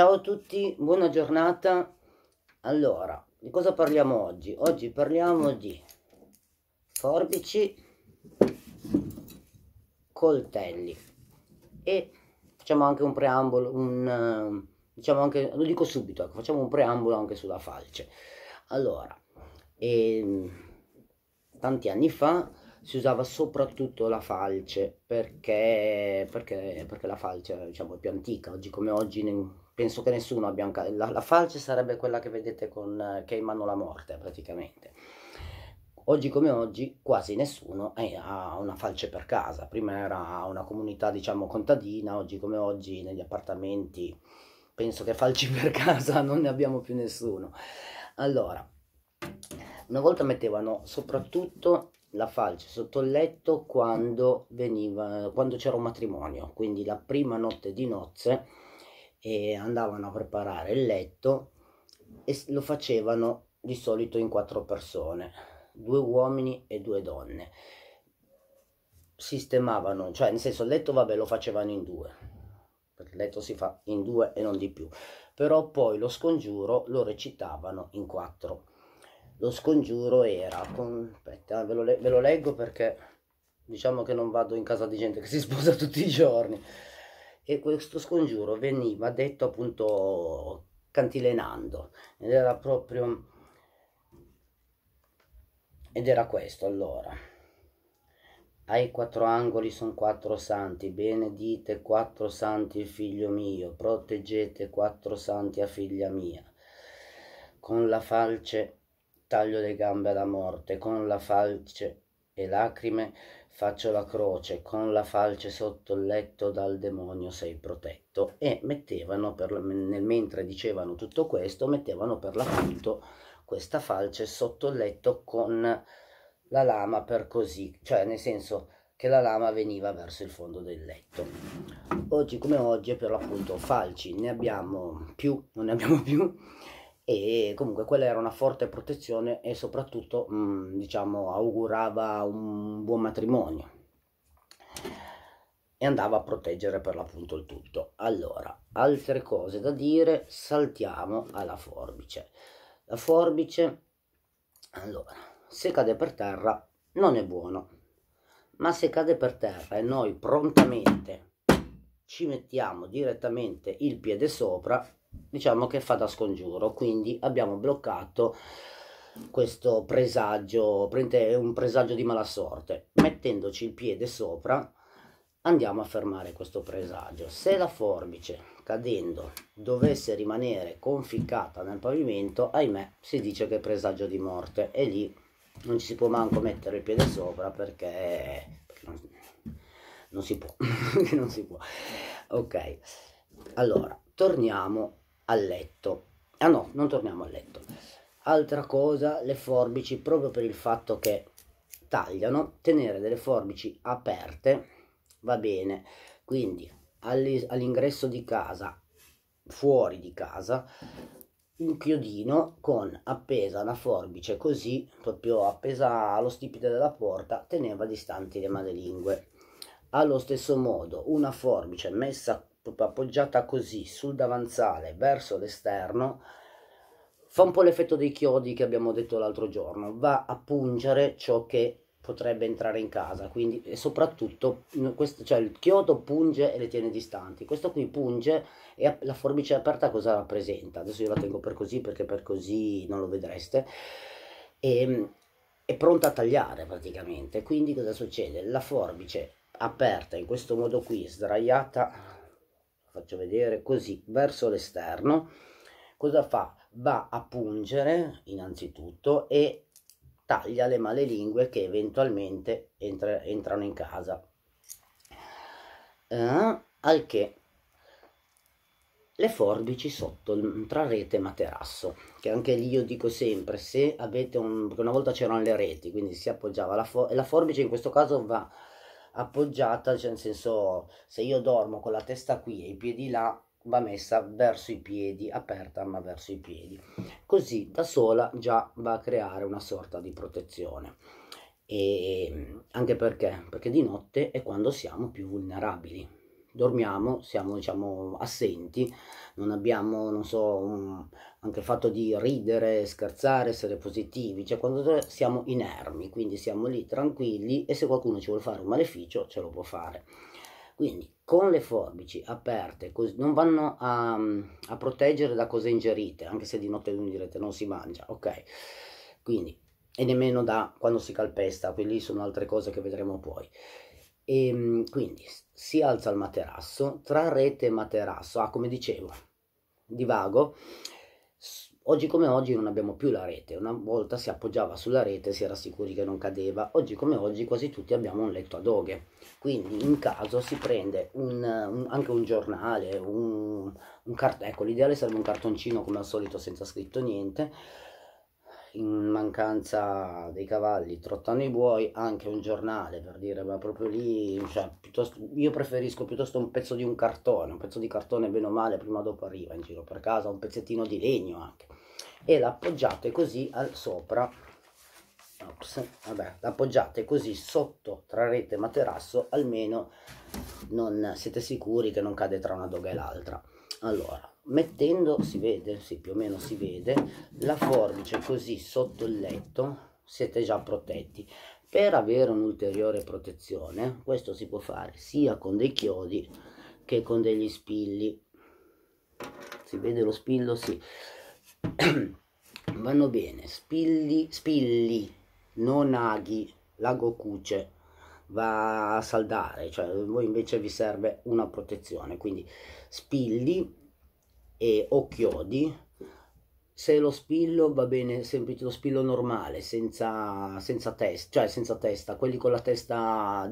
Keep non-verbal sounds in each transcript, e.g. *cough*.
Ciao a tutti, buona giornata. Allora, di cosa parliamo oggi? Oggi parliamo mm. di forbici, coltelli e facciamo anche un preambolo, un, ehm, diciamo anche, lo dico subito, ecco, facciamo un preambolo anche sulla falce. Allora, e, ehm, tanti anni fa si usava soprattutto la falce perché, perché, perché la falce diciamo, è più antica, oggi come oggi ne, penso che nessuno abbia un caso. La, la falce sarebbe quella che vedete con, che è in mano la morte praticamente. Oggi come oggi quasi nessuno ha una falce per casa, prima era una comunità diciamo contadina, oggi come oggi negli appartamenti penso che falci per *laughs* casa non ne abbiamo più nessuno. Allora, una volta mettevano soprattutto la falce sotto il letto quando, quando c'era un matrimonio, quindi la prima notte di nozze e andavano a preparare il letto e lo facevano di solito in quattro persone, due uomini e due donne. Sistemavano, cioè nel senso il letto vabbè lo facevano in due, perché il letto si fa in due e non di più, però poi lo scongiuro lo recitavano in quattro. Lo scongiuro era con... aspetta, ve lo, ve lo leggo perché diciamo che non vado in casa di gente che si sposa tutti i giorni e questo scongiuro veniva detto appunto cantilenando ed era proprio ed era questo allora ai quattro angoli sono quattro santi benedite quattro santi figlio mio proteggete quattro santi a figlia mia con la falce taglio le gambe alla morte con la falce e lacrime faccio la croce con la falce sotto il letto dal demonio sei protetto e mettevano per, nel, mentre dicevano tutto questo mettevano per l'appunto questa falce sotto il letto con la lama per così cioè nel senso che la lama veniva verso il fondo del letto oggi come oggi per l'appunto falci ne abbiamo più non ne abbiamo più e comunque quella era una forte protezione e soprattutto mh, mhmm, diciamo augurava un buon matrimonio e andava a proteggere per l'appunto il tutto allora altre cose da dire saltiamo alla forbice la forbice allora se cade per terra non è buono ma se cade per terra e noi prontamente ci mettiamo direttamente il piede sopra diciamo che fa da scongiuro quindi abbiamo bloccato questo presagio è un presagio di malasorte mettendoci il piede sopra andiamo a fermare questo presagio se la forbice cadendo dovesse rimanere conficcata nel pavimento ahimè si dice che è presagio di morte e lì non ci si può manco mettere il piede sopra perché, perché non, non si può *laughs* non si può ok allora torniamo a letto. Ah no, non torniamo a letto. Altra cosa, le forbici, proprio per il fatto che tagliano, tenere delle forbici aperte va bene. Quindi all'ingresso di casa, fuori di casa, un chiodino con appesa una forbice così, proprio appesa allo stipite della porta, teneva distanti le madelingue. Allo stesso modo, una forbice messa proprio appoggiata così sul davanzale verso l'esterno, fa un po' l'effetto dei chiodi che abbiamo detto l'altro giorno, va a pungere ciò che potrebbe entrare in casa, quindi e soprattutto questo, cioè il chiodo punge e le tiene distanti, questo qui punge e la forbice aperta cosa rappresenta? Adesso io la tengo per così perché per così non lo vedreste, e, ehm, è pronta a tagliare praticamente, quindi cosa succede? La forbice aperta in questo modo qui, sdraiata faccio vedere così verso l'esterno cosa fa va a pungere innanzitutto e taglia le malelingue che eventualmente entra, entrano in casa eh, al che le forbici sotto tra rete e materasso che anche lì io dico sempre se avete un perché una volta c'erano le reti quindi si appoggiava la, for la forbice in questo caso va appoggiata, cioè nel senso se io dormo con la testa qui e i piedi là, va messa verso i piedi, aperta ma verso i piedi. Così da sola già va a creare una sorta di protezione. E anche perché? Perché di notte è quando siamo più vulnerabili. Dormiamo, siamo diciamo assenti, non abbiamo, non so, un, anche il fatto di ridere, scherzare, essere positivi, cioè quando siamo inermi, quindi siamo lì tranquilli e se qualcuno ci vuole fare un maleficio ce lo può fare. Quindi con le forbici aperte non vanno a, a proteggere da cose ingerite, anche se di notte non direte non si mangia, ok? Quindi, e nemmeno da quando si calpesta, quelli sono altre cose che vedremo poi. E, ehm, quindi si alza il materasso, tra rete e materasso, ah come dicevo, divago, Oggi come oggi non abbiamo più la rete, una volta si appoggiava sulla rete, si era sicuri che non cadeva, oggi come oggi quasi tutti abbiamo un letto a doghe, quindi in caso si prende un, un, anche un giornale, un, un cartello, ecco l'ideale sarebbe un cartoncino come al solito senza scritto niente, in mancanza dei cavalli trottano i buoi, anche un giornale per dire, ma proprio lì, cioè, io preferisco piuttosto un pezzo di un cartone, un pezzo di cartone bene o male prima o dopo arriva in giro per casa, un pezzettino di legno anche, e l'appoggiate così al sopra, ops, vabbè, l'appoggiate così sotto tra rete e materasso, almeno non siete sicuri che non cade tra una doga e l'altra. Allora, mettendo, si vede, sì, più o meno si vede, la forbice così sotto il letto siete già protetti. Per avere un'ulteriore protezione, questo si può fare sia con dei chiodi che con degli spilli. Si vede lo spillo? Sì. *clears throat* Vanno bene, spilli, spilli, non aghi, lago cuce va a saldare, cioè voi invece vi serve una protezione, quindi spilli e, o chiodi se lo spillo va bene semplice lo spillo normale senza, senza testa cioè senza testa quelli con la testa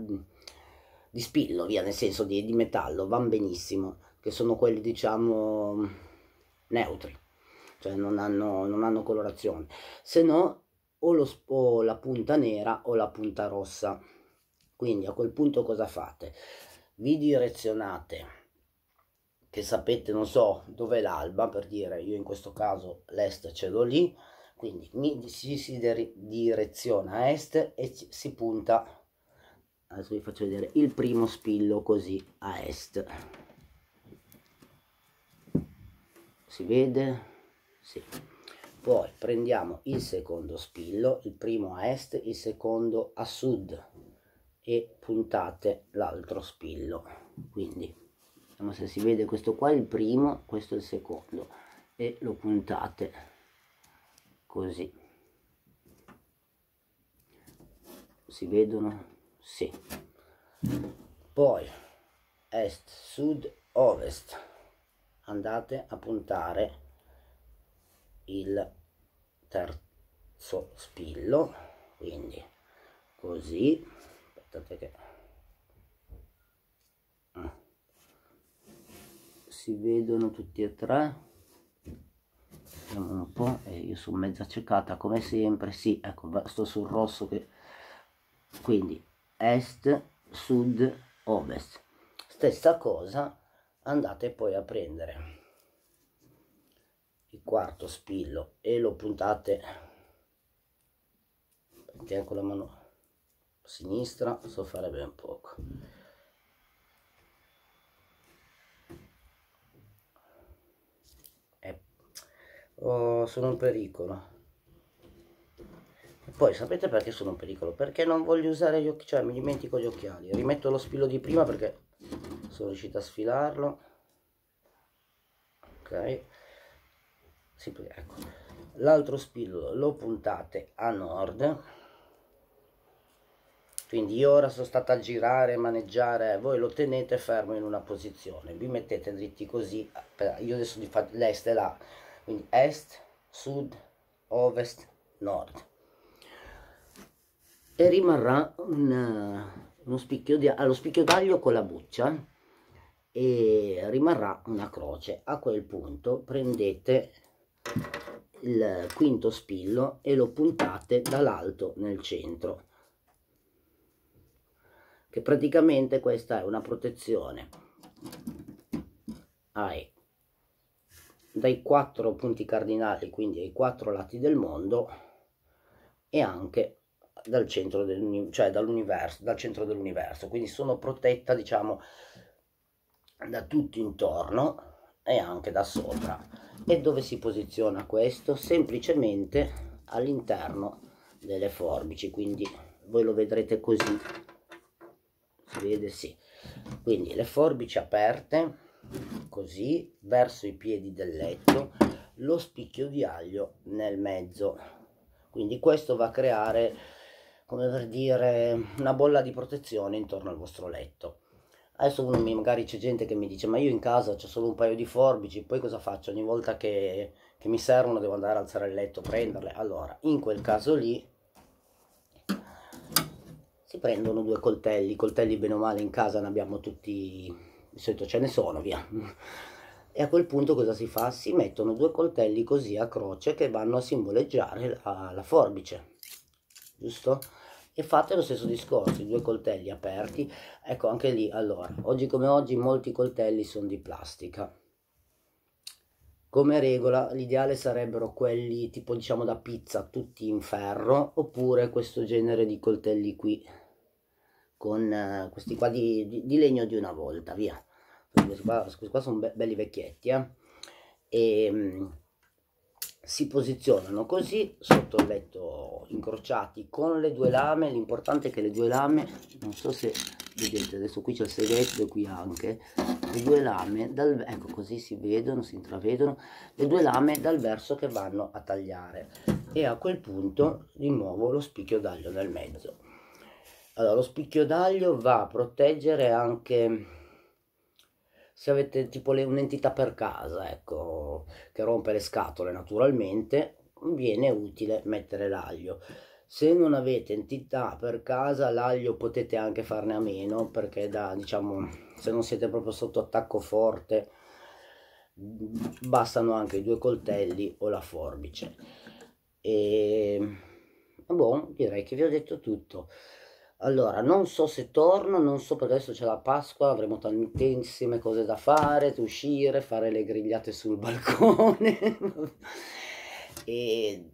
di spillo via nel senso di, di metallo van benissimo che sono quelli diciamo neutri cioè non hanno, non hanno colorazione se no o, lo, o la punta nera o la punta rossa quindi a quel punto cosa fate vi direzionate che sapete, non so dove l'alba, per dire, io in questo caso l'est ce l'ho lì, quindi mi, si, si direziona a est e ci, si punta, adesso vi faccio vedere, il primo spillo così a est. Si vede? Sì. Poi prendiamo il secondo spillo, il primo a est, il secondo a sud e puntate l'altro spillo. Quindi ma se si vede questo qua è il primo questo è il secondo e lo puntate così si vedono? sì poi est sud ovest andate a puntare il terzo spillo quindi così aspettate che si vedono tutti e tre vediamo un po' eh, io sono mezza ceccata come sempre sì ecco sto sul rosso che quindi est sud ovest stessa cosa andate poi a prendere il quarto spillo e lo puntate perché con la mano sinistra so fare ben poco oh, sono un pericolo poi sapete perché sono un pericolo? Perché non voglio usare gli occhiali, cioè mi dimentico gli occhiali. Rimetto lo spillo di prima perché sono riuscito a sfilarlo. Ok. Sì, ecco. L'altro spillo lo puntate a nord. Quindi io ora sono stato a girare, maneggiare, voi lo tenete fermo in una posizione, vi mettete dritti così, eh, io adesso di fatto l'est è là, quindi est, sud, ovest, nord e rimarrà un, eh, uno spicchio di, allo spicchio d'aglio con la buccia e rimarrà una croce a quel punto prendete il quinto spillo e lo puntate dall'alto nel centro che praticamente questa è una protezione AE dai quattro punti cardinali, quindi ai quattro lati del mondo e anche dal centro dell'universo, cioè dall'universo, dal centro dell'universo, quindi sono protetta, diciamo, da tutto intorno e anche da sopra. E dove si posiziona questo? Semplicemente all'interno delle forbici, quindi voi lo vedrete così. Si vede sì. Quindi le forbici aperte così verso i piedi del letto lo spicchio di aglio nel mezzo quindi questo va a creare come per dire una bolla di protezione intorno al vostro letto adesso uno mi, magari c'è gente che mi dice ma io in casa ho solo un paio di forbici poi cosa faccio ogni volta che, che mi servono devo andare a alzare il letto prenderle allora in quel caso lì si prendono due coltelli coltelli bene o male in casa ne abbiamo tutti di solito ce ne sono, via. E a quel punto cosa si fa? Si mettono due coltelli così a croce che vanno a simboleggiare la, la forbice, giusto? E fate lo stesso discorso, i due coltelli aperti, ecco anche lì, allora, oggi come oggi molti coltelli sono di plastica. Come regola l'ideale sarebbero quelli tipo diciamo da pizza tutti in ferro oppure questo genere di coltelli qui con eh, questi qua di, di, di legno di una volta, via questi qua sono be belli vecchietti, eh? e ehm, mh, si posizionano così sotto il letto incrociati con le due lame, l'importante è che le due lame, non so se vedete adesso qui c'è il segreto e qui anche, le due lame, dal, ecco così si vedono, si intravedono, le due lame dal verso che vanno a tagliare e a quel punto rimuovo lo spicchio d'aglio nel mezzo. Allora, lo spicchio d'aglio va a proteggere anche se avete tipo le, un'entità per casa, ecco, che rompe le scatole naturalmente, viene utile mettere l'aglio. Se non avete entità per casa, l'aglio potete anche farne a meno, perché da, diciamo, se non siete proprio sotto attacco forte, bastano anche i due coltelli o la forbice. E buon, direi che vi ho detto tutto. Allora, non so se torno, non so perché adesso c'è la Pasqua, avremo tantissime cose da fare, uscire, fare le grigliate sul *laughs* balcone. e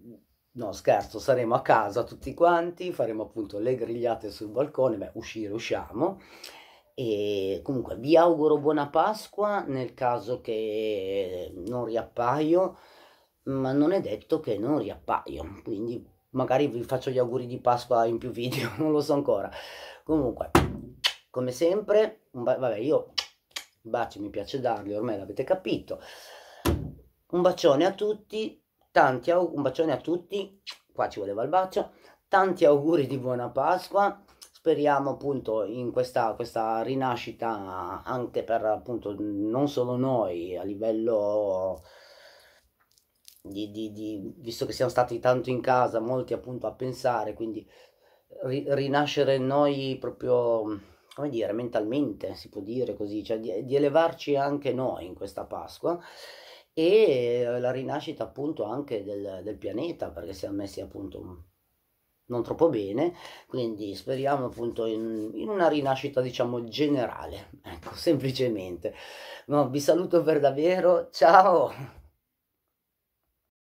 no, scherzo, saremo a casa tutti quanti, faremo appunto le grigliate sul balcone, beh, uscire, usciamo. E comunque vi auguro buona Pasqua nel caso che non riappaio, ma non è detto che non riappaio, quindi magari vi faccio gli auguri di Pasqua in più video, *laughs* non lo so ancora. Comunque, come sempre, vabbè, io baci mi piace darli, ormai l'avete capito. Un bacione a tutti, tanti auguri, un bacione a tutti, qua ci voleva il bacio, tanti auguri di buona Pasqua. Speriamo appunto in questa, questa rinascita anche per appunto non solo noi a livello di, di, di, visto che siamo stati tanto in casa, molti appunto a pensare, quindi ri, rinascere noi proprio, come dire, mentalmente, si può dire così, cioè di, di, elevarci anche noi in questa Pasqua e la rinascita appunto anche del, del pianeta, perché siamo messi appunto non troppo bene, quindi speriamo appunto in, in, una rinascita diciamo generale, ecco, *laughs* semplicemente. No, vi saluto per davvero, ciao!